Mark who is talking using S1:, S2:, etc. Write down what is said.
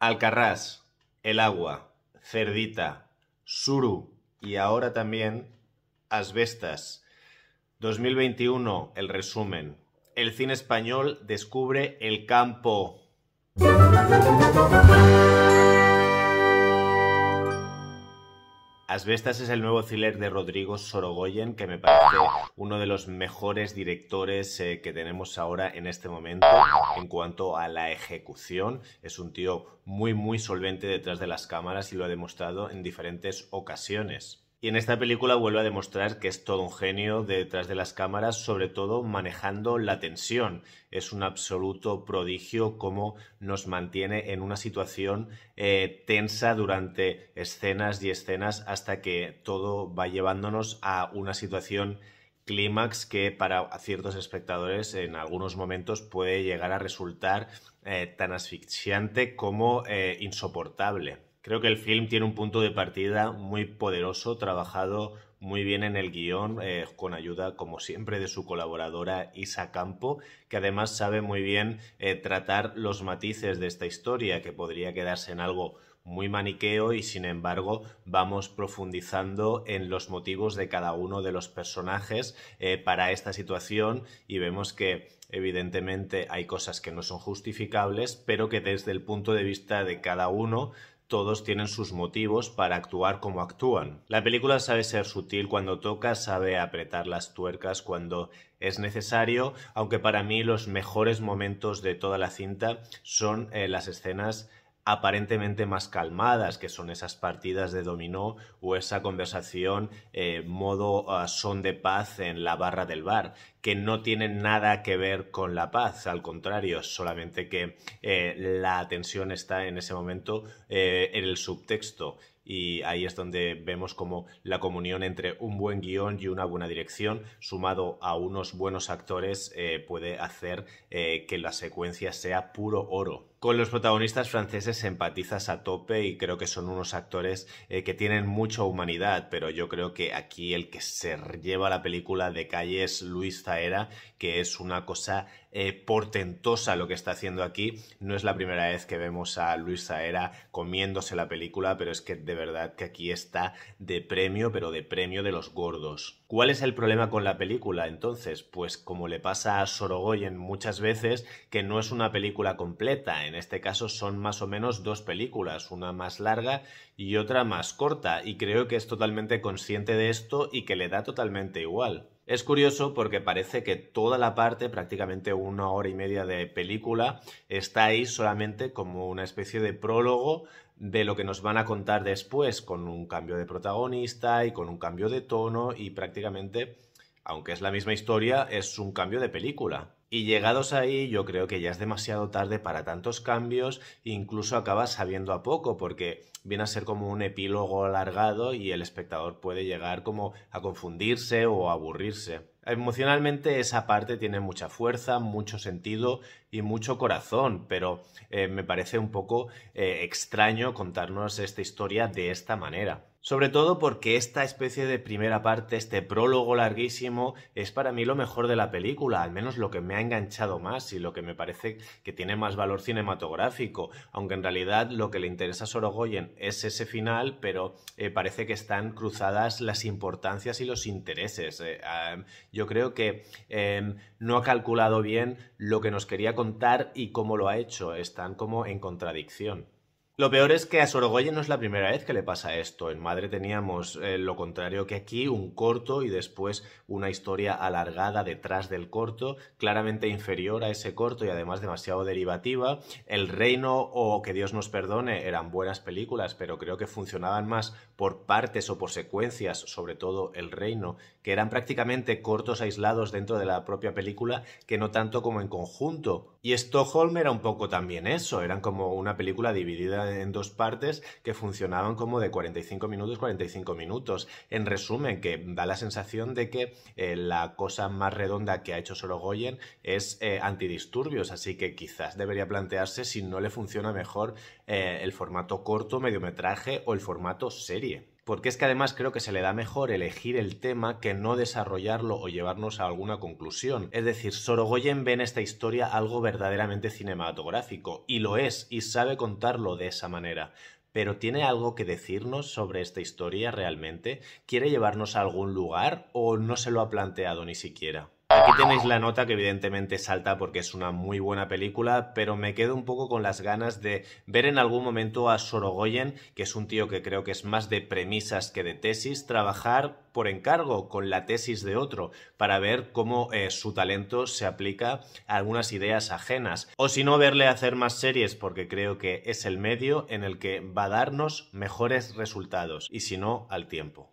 S1: Alcarrás, El Agua, Cerdita, Suru y ahora también Asbestas. 2021, el resumen. El cine español descubre el campo. Vestas es el nuevo thriller de Rodrigo Sorogoyen, que me parece uno de los mejores directores eh, que tenemos ahora en este momento en cuanto a la ejecución. Es un tío muy, muy solvente detrás de las cámaras y lo ha demostrado en diferentes ocasiones. Y en esta película vuelve a demostrar que es todo un genio detrás de las cámaras, sobre todo manejando la tensión. Es un absoluto prodigio cómo nos mantiene en una situación eh, tensa durante escenas y escenas hasta que todo va llevándonos a una situación clímax que para ciertos espectadores en algunos momentos puede llegar a resultar eh, tan asfixiante como eh, insoportable. Creo que el film tiene un punto de partida muy poderoso, trabajado muy bien en el guión, eh, con ayuda, como siempre, de su colaboradora Isa Campo, que además sabe muy bien eh, tratar los matices de esta historia, que podría quedarse en algo muy maniqueo y sin embargo vamos profundizando en los motivos de cada uno de los personajes eh, para esta situación y vemos que evidentemente hay cosas que no son justificables pero que desde el punto de vista de cada uno todos tienen sus motivos para actuar como actúan. La película sabe ser sutil cuando toca, sabe apretar las tuercas cuando es necesario, aunque para mí los mejores momentos de toda la cinta son eh, las escenas aparentemente más calmadas, que son esas partidas de dominó o esa conversación eh, modo ah, son de paz en la barra del bar, que no tienen nada que ver con la paz, al contrario, solamente que eh, la tensión está en ese momento eh, en el subtexto y ahí es donde vemos como la comunión entre un buen guión y una buena dirección, sumado a unos buenos actores, eh, puede hacer que la secuencia sea puro oro. Con los protagonistas franceses empatizas a tope y creo que son unos actores que tienen mucha humanidad, pero yo creo que aquí el que se lleva la película de calle es Luis era, que es una cosa eh, portentosa lo que está haciendo aquí. No es la primera vez que vemos a Luis Saera comiéndose la película, pero es que de verdad que aquí está de premio, pero de premio de los gordos. ¿Cuál es el problema con la película entonces? Pues como le pasa a Sorogoyen muchas veces, que no es una película completa. En este caso son más o menos dos películas, una más larga y otra más corta. Y creo que es totalmente consciente de esto y que le da totalmente igual. Es curioso porque parece que toda la parte, prácticamente una hora y media de película, está ahí solamente como una especie de prólogo de lo que nos van a contar después, con un cambio de protagonista y con un cambio de tono y prácticamente aunque es la misma historia, es un cambio de película. Y llegados ahí, yo creo que ya es demasiado tarde para tantos cambios, incluso acaba sabiendo a poco, porque viene a ser como un epílogo alargado y el espectador puede llegar como a confundirse o a aburrirse. Emocionalmente esa parte tiene mucha fuerza, mucho sentido y mucho corazón, pero eh, me parece un poco eh, extraño contarnos esta historia de esta manera. Sobre todo porque esta especie de primera parte, este prólogo larguísimo, es para mí lo mejor de la película, al menos lo que me ha enganchado más y lo que me parece que tiene más valor cinematográfico, aunque en realidad lo que le interesa a Sorogoyen es ese final, pero eh, parece que están cruzadas las importancias y los intereses. Eh, yo creo que em, no ha calculado bien lo que nos quería contar y cómo lo ha hecho, están como en contradicción. Lo peor es que a Sorogoyen no es la primera vez que le pasa esto. En Madre teníamos eh, lo contrario que aquí, un corto y después una historia alargada detrás del corto, claramente inferior a ese corto y además demasiado derivativa. El Reino o Que Dios nos perdone eran buenas películas, pero creo que funcionaban más por partes o por secuencias, sobre todo El Reino, que eran prácticamente cortos aislados dentro de la propia película que no tanto como en conjunto. Y Stockholm era un poco también eso, eran como una película dividida en dos partes que funcionaban como de 45 minutos, 45 minutos. En resumen, que da la sensación de que eh, la cosa más redonda que ha hecho Goyen es eh, antidisturbios, así que quizás debería plantearse si no le funciona mejor eh, el formato corto, mediometraje o el formato serie porque es que además creo que se le da mejor elegir el tema que no desarrollarlo o llevarnos a alguna conclusión. Es decir, Sorogoyen ve en esta historia algo verdaderamente cinematográfico, y lo es, y sabe contarlo de esa manera. Pero ¿tiene algo que decirnos sobre esta historia realmente? ¿Quiere llevarnos a algún lugar o no se lo ha planteado ni siquiera? Aquí tenéis la nota que evidentemente salta porque es una muy buena película, pero me quedo un poco con las ganas de ver en algún momento a Sorogoyen, que es un tío que creo que es más de premisas que de tesis, trabajar por encargo con la tesis de otro para ver cómo eh, su talento se aplica a algunas ideas ajenas. O si no, verle hacer más series porque creo que es el medio en el que va a darnos mejores resultados y si no, al tiempo.